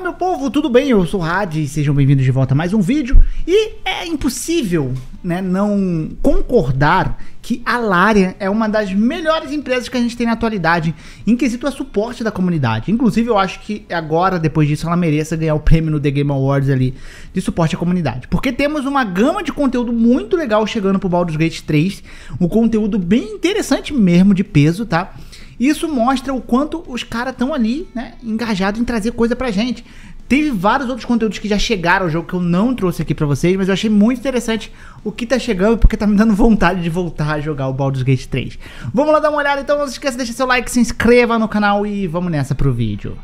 Olá meu povo, tudo bem? Eu sou o Rad e sejam bem-vindos de volta a mais um vídeo. E é impossível né, não concordar que a Larian é uma das melhores empresas que a gente tem na atualidade em quesito a suporte da comunidade. Inclusive, eu acho que agora, depois disso, ela mereça ganhar o prêmio no The Game Awards ali de suporte à comunidade. Porque temos uma gama de conteúdo muito legal chegando pro Baldur's Gate 3, um conteúdo bem interessante mesmo de peso, tá? Isso mostra o quanto os caras estão ali, né, engajados em trazer coisa pra gente. Teve vários outros conteúdos que já chegaram ao jogo que eu não trouxe aqui para vocês, mas eu achei muito interessante o que tá chegando, porque tá me dando vontade de voltar a jogar o Baldur's Gate 3. Vamos lá dar uma olhada então, não se esqueça de deixar seu like, se inscreva no canal e vamos nessa pro vídeo.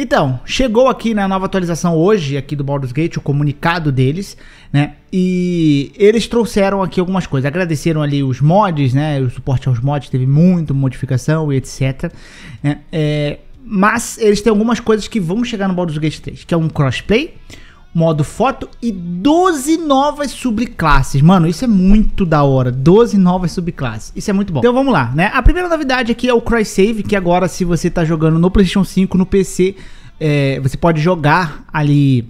Então, chegou aqui na né, nova atualização hoje, aqui do Baldur's Gate, o comunicado deles, né? E eles trouxeram aqui algumas coisas. Agradeceram ali os mods, né? O suporte aos mods teve muito modificação e etc. Né? É, mas eles têm algumas coisas que vão chegar no Baldur's Gate 3, que é um crossplay, modo foto e 12 novas subclasses. Mano, isso é muito da hora. 12 novas subclasses. Isso é muito bom. Então vamos lá, né? A primeira novidade aqui é o Cross Save, que agora se você tá jogando no PlayStation 5, no PC, é, você pode jogar ali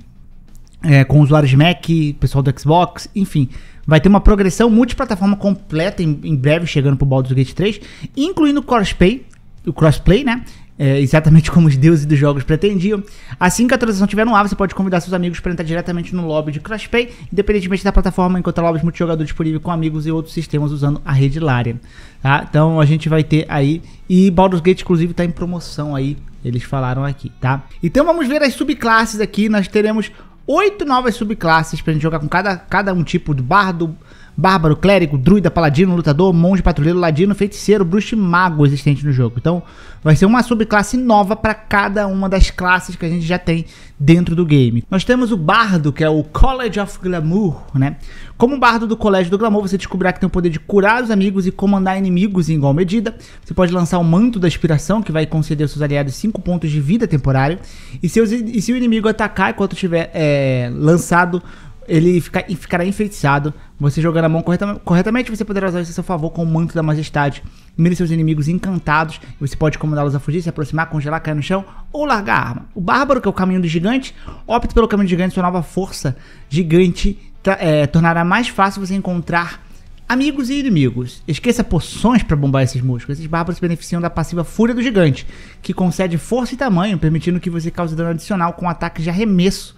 é, com usuários Mac, pessoal do Xbox, enfim. Vai ter uma progressão multiplataforma completa em, em breve, chegando pro Baldur's Gate 3, incluindo crossplay, o crossplay, né? é, exatamente como os deuses dos jogos pretendiam. Assim que a atualização estiver no ar, você pode convidar seus amigos para entrar diretamente no lobby de Crash Pay, independentemente da plataforma, encontrar lobbies multijogador disponível com amigos e outros sistemas usando a rede Larian. Tá? Então a gente vai ter aí. E Baldur's Gate, inclusive, está em promoção aí. Eles falaram aqui, tá? Então vamos ver as subclasses aqui. Nós teremos oito novas subclasses para a gente jogar com cada, cada um tipo do bardo bárbaro, clérigo, druida, paladino, lutador, monge, patrulheiro, ladino, feiticeiro, bruxo e mago existente no jogo. Então, vai ser uma subclasse nova para cada uma das classes que a gente já tem dentro do game. Nós temos o bardo, que é o College of Glamour, né? Como bardo do Colégio do Glamour, você descobrirá que tem o poder de curar os amigos e comandar inimigos em igual medida. Você pode lançar o manto da inspiração, que vai conceder aos seus aliados 5 pontos de vida temporário. E, seus, e se o inimigo atacar enquanto tiver é, lançado ele fica, ficará enfeitiçado. Você jogando a mão corretamente, você poderá usar isso a seu favor com o manto da majestade. Mire seus inimigos encantados. Você pode comandá-los a fugir, se aproximar, congelar, cair no chão ou largar a arma. O bárbaro, que é o caminho do gigante, opta pelo caminho do gigante. Sua nova força gigante é, tornará mais fácil você encontrar amigos e inimigos. Esqueça poções para bombar esses músculos. Esses bárbaros se beneficiam da passiva Fúria do Gigante, que concede força e tamanho, permitindo que você cause dano adicional com ataques de arremesso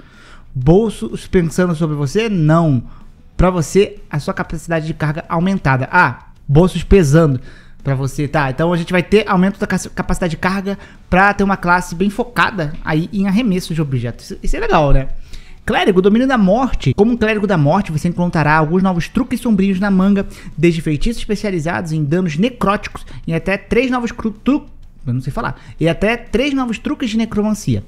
bolsos pensando sobre você? Não. Para você, a sua capacidade de carga aumentada. Ah, bolsos pesando para você, tá? Então a gente vai ter aumento da capacidade de carga para ter uma classe bem focada aí em arremessos de objetos. Isso é legal, né? Clérigo, domínio da morte. Como um clérigo da morte, você encontrará alguns novos truques sombrios na manga, desde feitiços especializados em danos necróticos e até três novos tru Eu não sei falar. E até três novos truques de necromancia.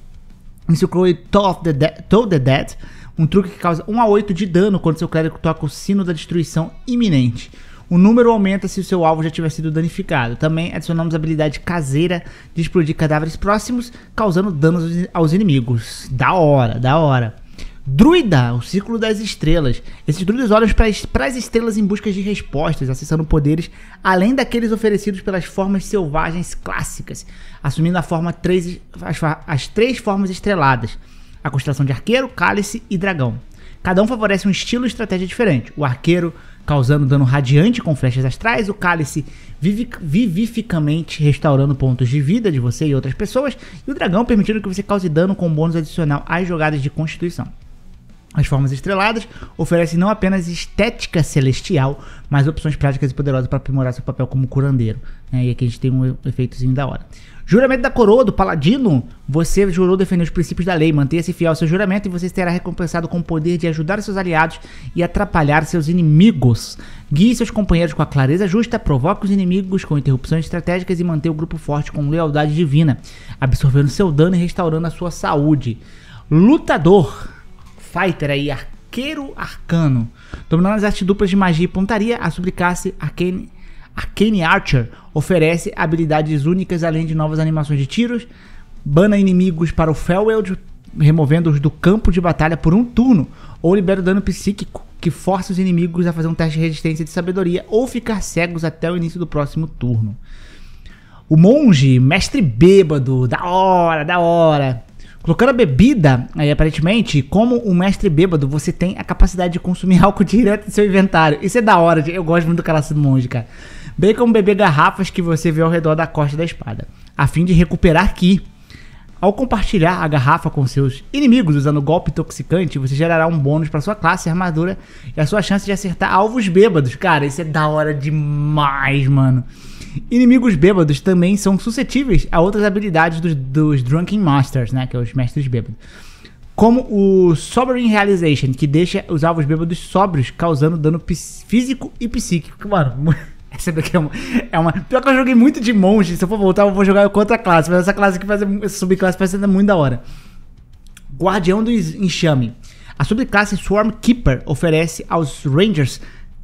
Isso inclui Toe the, de the Dead, um truque que causa 1 a 8 de dano quando seu clérigo toca o sino da destruição iminente. O número aumenta se o seu alvo já tiver sido danificado. Também adicionamos a habilidade caseira de explodir cadáveres próximos, causando danos aos inimigos. Da hora, da hora. Druida, o Círculo das Estrelas. Esses druidas olham para as estrelas em busca de respostas, acessando poderes além daqueles oferecidos pelas formas selvagens clássicas, assumindo a forma três, as, as três formas estreladas: a constelação de arqueiro, cálice e dragão. Cada um favorece um estilo e estratégia diferente. O arqueiro causando dano radiante com flechas astrais, o cálice vivificamente restaurando pontos de vida de você e outras pessoas, e o dragão permitindo que você cause dano com bônus adicional às jogadas de constituição. As formas estreladas oferecem não apenas estética celestial, mas opções práticas e poderosas para aprimorar seu papel como curandeiro. Né? E aqui a gente tem um efeitozinho da hora. Juramento da coroa do paladino. Você jurou defender os princípios da lei, manter-se fiel ao seu juramento e você será recompensado com o poder de ajudar seus aliados e atrapalhar seus inimigos. Guie seus companheiros com a clareza justa, provoque os inimigos com interrupções estratégicas e mantenha o grupo forte com lealdade divina, absorvendo seu dano e restaurando a sua saúde. Lutador. Fighter aí, Arqueiro Arcano. Dominando as artes duplas de magia e pontaria, a subclasse Arcane, Arcane Archer oferece habilidades únicas além de novas animações de tiros, bana inimigos para o Felweld, removendo-os do campo de batalha por um turno, ou libera o dano psíquico, que força os inimigos a fazer um teste de resistência de sabedoria ou ficar cegos até o início do próximo turno. O monge, mestre bêbado, da hora, da hora. Colocando a bebida, aí, aparentemente, como um mestre bêbado, você tem a capacidade de consumir álcool direto do seu inventário. Isso é da hora, eu gosto muito do Calaço do Monge, cara. Bem como beber garrafas que você vê ao redor da costa da espada, a fim de recuperar Ki. Ao compartilhar a garrafa com seus inimigos usando golpe intoxicante, você gerará um bônus para sua classe, armadura e a sua chance de acertar alvos bêbados. Cara, isso é da hora demais, mano. Inimigos bêbados também são suscetíveis a outras habilidades dos, dos Drunken Masters, né? Que é os mestres bêbados. Como o Sobering Realization, que deixa os alvos bêbados sóbrios, causando dano físico e psíquico. Mano, essa daqui é uma, é uma. Pior que eu joguei muito de monge. Se eu for voltar, eu vou jogar com outra classe. Mas essa classe que faz. Essa subclasse parece ainda muito da hora. Guardião do Enxame. A subclasse Swarm Keeper oferece aos Rangers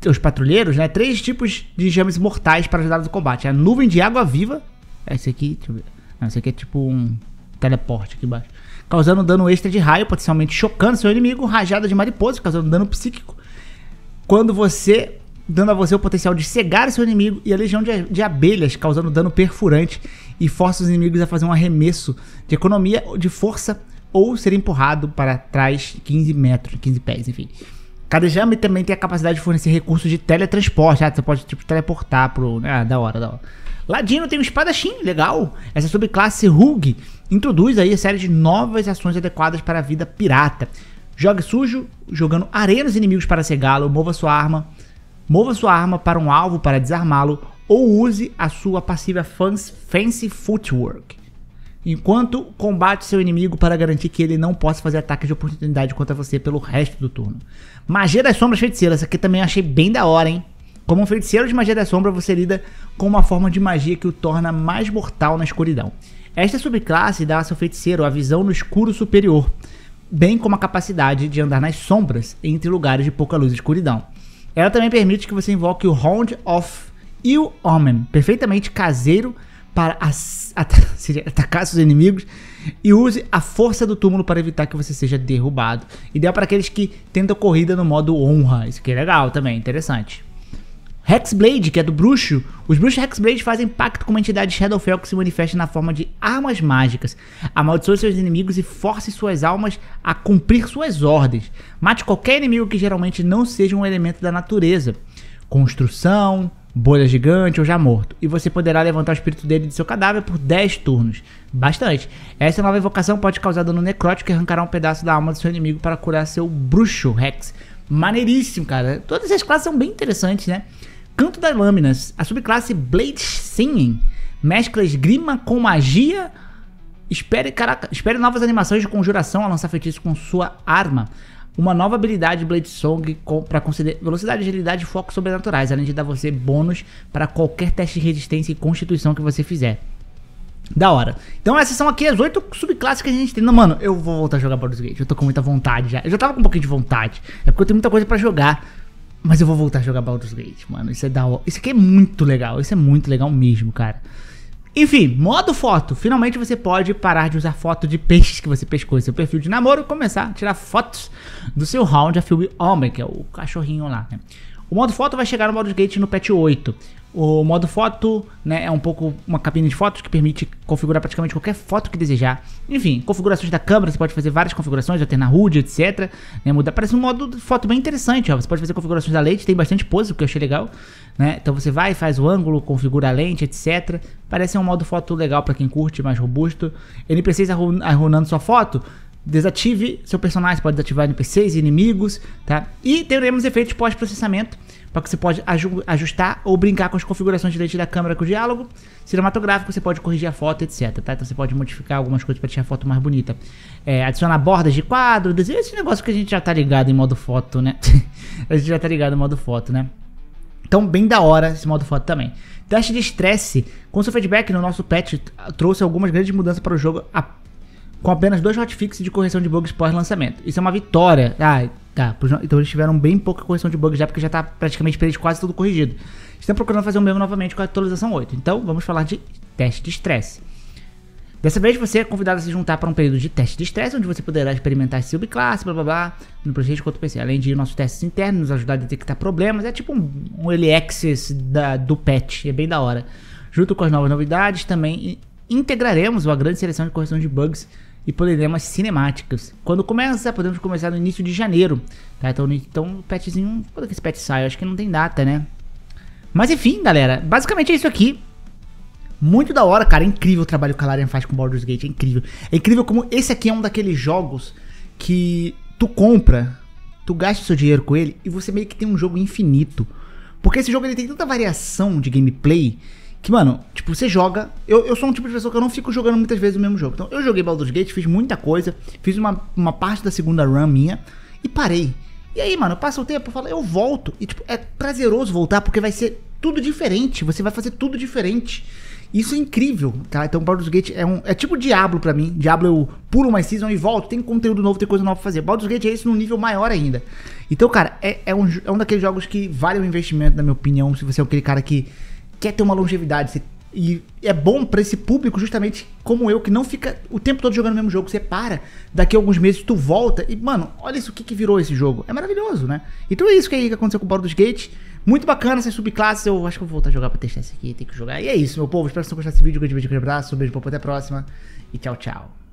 os patrulheiros, né? Três tipos de enxames mortais para ajudar no combate. É a nuvem de água viva. É esse aqui, deixa eu ver. Não, esse aqui é tipo um teleporte aqui embaixo. Causando dano extra de raio, potencialmente chocando seu inimigo. Rajada de mariposa, causando dano psíquico. Quando você. Dando a você o potencial de cegar seu inimigo e a legião de, de abelhas, causando dano perfurante e força os inimigos a fazer um arremesso de economia de força ou ser empurrado para trás 15 metros, 15 pés, enfim. Cada enxame também tem a capacidade de fornecer recursos de teletransporte. Ah, você pode, tipo, teleportar pro... Né? Ah, da hora, da hora. Ladino tem um espadachim, legal. Essa subclasse Rug introduz aí a série de novas ações adequadas para a vida pirata. Jogue sujo, jogando areia nos inimigos para cegá-lo, mova sua arma, mova sua arma para um alvo para desarmá-lo, ou use a sua passiva Fancy Footwork enquanto combate seu inimigo para garantir que ele não possa fazer ataques de oportunidade contra você pelo resto do turno. Magia das Sombras Feiticeira, essa aqui também eu achei bem da hora, hein? Como um feiticeiro de magia da sombra, você lida com uma forma de magia que o torna mais mortal na escuridão. Esta subclasse dá a seu feiticeiro a visão no escuro superior, bem como a capacidade de andar nas sombras entre lugares de pouca luz e escuridão. Ela também permite que você invoque o Round of Ill Omen, perfeitamente caseiro para atacar seus inimigos e use a força do túmulo para evitar que você seja derrubado. Ideal para aqueles que tentam corrida no modo honra. Isso aqui é legal também, interessante. Hexblade, que é do bruxo, os bruxos Hexblade fazem pacto com uma entidade Shadowfell que se manifesta na forma de armas mágicas. Amaldiçoe seus inimigos e force suas almas a cumprir suas ordens. Mate qualquer inimigo que geralmente não seja um elemento da natureza. Construção, bolha gigante ou já morto. E você poderá levantar o espírito dele de seu cadáver por 10 turnos. Bastante. Essa nova evocação pode causar dano necrótico e arrancará um pedaço da alma do seu inimigo para curar seu bruxo, Rex. Maneiríssimo, cara. Todas essas classes são bem interessantes, né? Canto das Lâminas. A subclasse Blade Singing mescla esgrima com magia. Espere, caraca, espere novas animações de conjuração a lançar feitiço com sua arma uma nova habilidade Blade Song para conceder velocidade, agilidade e foco sobrenaturais, além de dar você bônus para qualquer teste de resistência e constituição que você fizer. Da hora. Então essas são aqui as oito subclasses que a gente tem. Não, mano, eu vou voltar a jogar Baldur's Gate. Eu tô com muita vontade já. Eu já tava com um pouquinho de vontade. É porque eu tenho muita coisa para jogar. Mas eu vou voltar a jogar Baldur's Gate, mano. Isso é da hora. Isso aqui é muito legal. Isso é muito legal mesmo, cara. Enfim, modo foto. Finalmente você pode parar de usar foto de peixes que você pescou em seu perfil de namoro e começar a tirar fotos do seu round a filme Homem, que é o cachorrinho lá. Né? O modo foto vai chegar no modo gate no patch 8. O modo foto né, é um pouco uma cabine de fotos que permite configurar praticamente qualquer foto que desejar. Enfim, configurações da câmera, você pode fazer várias configurações, até na HUD, etc. Né, mudar. Parece um modo de foto bem interessante. Ó. Você pode fazer configurações da lente, tem bastante pose, o que eu achei legal. Né? Então você vai, faz o ângulo, configura a lente, etc. Parece um modo foto legal para quem curte, mais robusto. NPCs arruinando sua foto, desative seu personagem, pode desativar NPCs, inimigos, tá? E teremos efeitos pós-processamento para que você pode ajustar ou brincar com as configurações de leite da câmera com o diálogo cinematográfico, você pode corrigir a foto, etc. Tá? Então você pode modificar algumas coisas para tirar a foto mais bonita. É, adicionar bordas de quadro, esse negócio que a gente já tá ligado em modo foto, né? a gente já tá ligado em modo foto, né? Então, bem da hora esse modo foto também. Teste de estresse. Com seu feedback no nosso patch, trouxe algumas grandes mudanças para o jogo a... com apenas dois hotfixes de correção de bugs pós-lançamento. Isso é uma vitória. Ah, Tá, então eles tiveram bem pouca correção de bug já, porque já está praticamente para eles quase tudo corrigido. Estão procurando fazer o mesmo novamente com a atualização 8. Então, vamos falar de teste de estresse. Dessa vez você é convidado a se juntar para um período de teste de estresse, onde você poderá experimentar subclasse, blá blá blá, no PlayStation quanto PC. Além de nossos testes internos, nos ajudar a detectar problemas, é tipo um, um early da, do patch, é bem da hora. Junto com as novas novidades, também integraremos uma grande seleção de correção de bugs e problemas cinemáticas. Quando começa, podemos começar no início de janeiro, tá? Então, então petzinho quando que esse pet sai? Eu acho que não tem data, né? Mas enfim, galera, basicamente é isso aqui. Muito da hora, cara, é incrível o trabalho que a Larian faz com Baldur's Gate, é incrível. É incrível como esse aqui é um daqueles jogos que tu compra, tu gasta o seu dinheiro com ele e você meio que tem um jogo infinito. Porque esse jogo ele tem tanta variação de gameplay que, mano, tipo, você joga. Eu, eu sou um tipo de pessoa que eu não fico jogando muitas vezes o mesmo jogo. Então, eu joguei Baldur's Gate, fiz muita coisa, fiz uma, uma parte da segunda run minha e parei. E aí, mano, passa o tempo, eu falo, eu volto. E, tipo, é prazeroso voltar porque vai ser tudo diferente. Você vai fazer tudo diferente. Isso é incrível, tá? Então, Baldur's Gate é um. É tipo Diablo para mim. Diablo eu pulo uma season e volto. Tem conteúdo novo, tem coisa nova pra fazer. Baldur's Gate é isso num nível maior ainda. Então, cara, é, é, um, é um daqueles jogos que vale o investimento, na minha opinião. Se você é aquele cara que quer ter uma longevidade. e é bom para esse público, justamente como eu, que não fica o tempo todo jogando o mesmo jogo. Você para, daqui a alguns meses tu volta e, mano, olha isso, o que, que virou esse jogo. É maravilhoso, né? Então é isso que, aí, que aconteceu com o Baldur's Gate. Muito bacana essas subclasses. Eu acho que eu vou voltar a jogar pra testar isso aqui. Tem que jogar. E é isso, meu povo. Espero que vocês tenham gostado desse vídeo. Um grande beijo, um abraço. Um beijo, povo. Até a próxima. E tchau, tchau.